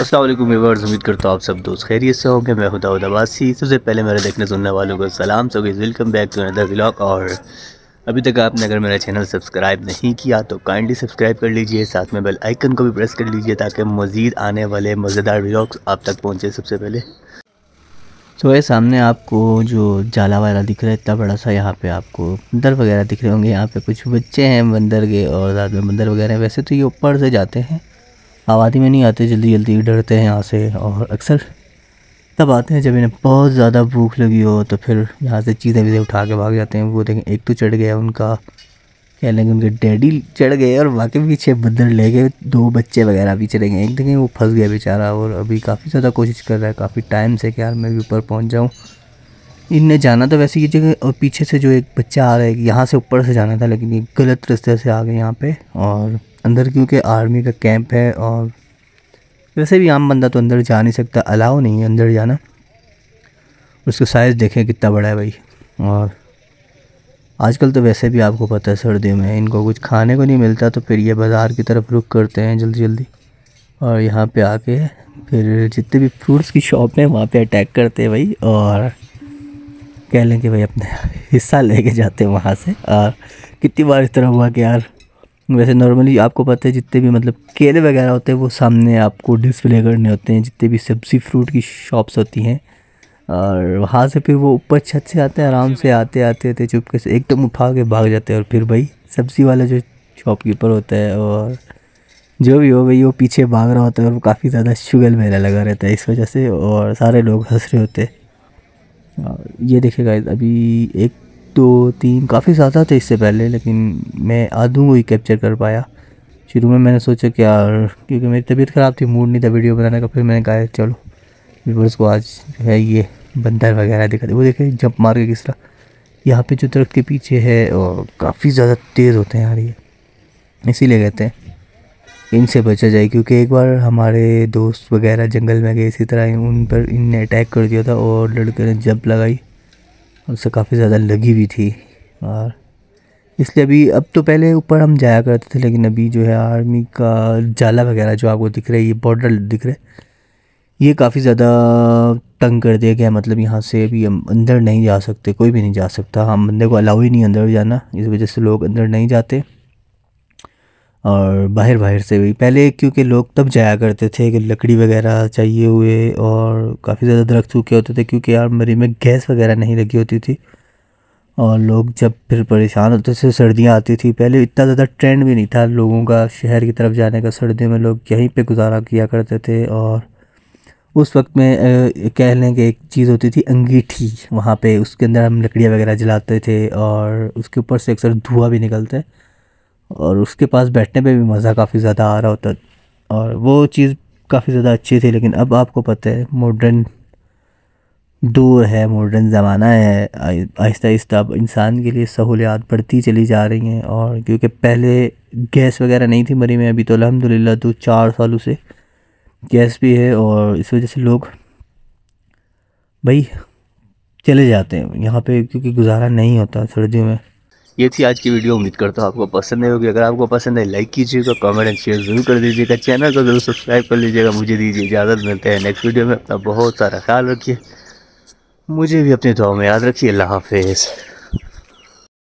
असलम व्यवर्स उम्मीद करता हूँ आप सब दोस्त खैरियत से होंगे मैं खुदा उदावासी सबसे पहले मेरे देखने सुनने वालों को सलाम सो गई welcome back to another blog और अभी तक आपने अगर मेरा चैनल सब्सक्राइब नहीं किया तो काइंडली सब्सक्राइब कर लीजिए साथ में बेल आइकन को भी प्रेस कर लीजिए ताकि मज़ीद आने वाले मज़ेदार ब्लॉग्स आप तक पहुँचे सबसे पहले तो ये सामने आपको जो जाला वाला दिख रहा है इतना बड़ा सा यहाँ पे आपको बंदर वगैरह दिख रहे होंगे यहाँ पे कुछ बच्चे हैं बंदर के और रात में बंदर वगैरह वैसे तो ये ऊपर से जाते हैं आबादी में नहीं आते जल्दी जल्दी डरते हैं यहाँ से और अक्सर तब आते हैं जब इन्हें बहुत ज़्यादा भूख लगी हो तो फिर यहाँ से चीज़ें वीज़ें उठा के भाग जाते हैं वो देखें एक तो चढ़ गया उनका कह लेंगे उनके डैडी चढ़ गए और वाकई पीछे बदल ले गए दो बच्चे वगैरह भी चले गए एक देखें वो फंस गया बेचारा और अभी काफ़ी ज़्यादा कोशिश कर रहा है काफ़ी टाइम से कि यार मैं भी ऊपर पहुँच जाऊँ इनने जाना तो वैसे ये जगह और पीछे से जो एक बच्चा आ रहा है यहाँ से ऊपर से जाना था लेकिन ये गलत रास्ते से आ गए यहाँ पे और अंदर क्योंकि आर्मी का कैंप है और वैसे भी आम बंदा तो अंदर जा नहीं सकता अलाउ नहीं है अंदर जाना उसका साइज़ देखें कितना बड़ा है भाई और आजकल तो वैसे भी आपको पता है सर्दियों में इनको कुछ खाने को नहीं मिलता तो फिर ये बाज़ार की तरफ रुक करते हैं जल्दी जल्दी और यहाँ पे आके फिर जितने भी फ्रूट्स की शॉप हैं वहाँ पे अटैक करते हैं भाई और कह लें कि भाई अपने हिस्सा लेके जाते हैं वहाँ से और कितनी बार इस तरह हुआ कि यार वैसे नॉर्मली आपको पता है जितने भी मतलब केले वगैरह होते हैं वो सामने आपको डिस्प्ले करने होते हैं जितने भी सब्ज़ी फ्रूट की शॉप्स होती हैं और वहाँ से फिर वो ऊपर छत से आते हैं आराम से आते आते आते चुपके से एकदम उठा के भाग जाते हैं और फिर भाई सब्ज़ी वाला जो शॉपकीपर होता है और जो भी हो भाई वो पीछे भाग रहा होता है और वो काफ़ी ज़्यादा शुगर मेला लगा रहता है इस वजह से और सारे लोग हंस रहे होते हैं ये देखेगा अभी एक दो तीन काफ़ी ज़्यादा थे इससे पहले लेकिन मैं आधू को ही कैप्चर कर पाया शुरू में मैंने सोचा कि यार क्योंकि मेरी तबीयत ख़राब थी मूड नहीं था वीडियो बनाने का फिर मैंने कहा चलो व्यूवर्स को आज जो है ये बंदर वगैरह दिखा दे वो देखे जंप मार के किस तरह यहाँ पे जो दरख्त के पीछे है और काफ़ी ज़्यादा तेज़ होते हैं यार ये इसीलिए कहते हैं इनसे बचा जाए क्योंकि एक बार हमारे दोस्त वगैरह जंगल में गए इसी तरह उन पर इनने अटैक कर दिया था और लड़के ने जंप लगाई उससे काफ़ी ज़्यादा लगी हुई थी और इसलिए अभी अब तो पहले ऊपर हम जाया करते थे लेकिन अभी जो है आर्मी का जाला वगैरह जो आपको दिख रहा है ये बॉर्डर दिख रहा है ये काफ़ी ज़्यादा तंग कर दिया गया मतलब यहाँ से अभी हम अंदर नहीं जा सकते कोई भी नहीं जा सकता हम बंदे को अलाउ ही नहीं अंदर जाना इस वजह से लोग अंदर नहीं जाते और बाहर बाहर से भी पहले क्योंकि लोग तब जाया करते थे कि लकड़ी वगैरह चाहिए हुए और काफ़ी ज़्यादा दरख्त सूखे होते थे क्योंकि मरी में गैस वगैरह नहीं लगी होती थी और लोग जब फिर परेशान होते थे सर्दियाँ आती थी पहले इतना ज़्यादा ट्रेंड भी नहीं था लोगों का शहर की तरफ जाने का सर्दियों में लोग यहीं पर गुजारा किया करते थे और उस वक्त में कह लें कि एक चीज़ होती थी अंगीठी वहाँ पे उसके अंदर हम लकड़ियाँ वगैरह जलाते थे और उसके ऊपर से अक्सर धुआँ भी निकलते और उसके पास बैठने पे भी मज़ा काफ़ी ज़्यादा आ रहा होता और वो चीज़ काफ़ी ज़्यादा अच्छी थी लेकिन अब आपको पता है मॉडर्न दौर है मॉडर्न ज़माना है आहिस्ता आहिस्ता अब इंसान के लिए सहूलियात बढ़ती चली जा रही हैं और क्योंकि पहले गैस वगैरह नहीं थी मरी में अभी तो अलहमदिल्ला दो चार सालों से गैस भी है और इस वजह से लोग भाई चले जाते हैं यहाँ पे क्योंकि गुजारा नहीं होता सर्दियों में ये थी आज की वीडियो उम्मीद करता हूँ आपको पसंद होगी अगर आपको पसंद है लाइक कीजिएगा कमेंट एंड शेयर जरूर कर दीजिएगा चैनल को जरूर सब्सक्राइब कर लीजिएगा मुझे दीजिए इजाज़त मिलते हैं नेक्स्ट वीडियो में अपना बहुत सारा ख्याल रखिए मुझे भी अपनी दुआ में याद रखिए अल्लाह हाफिज़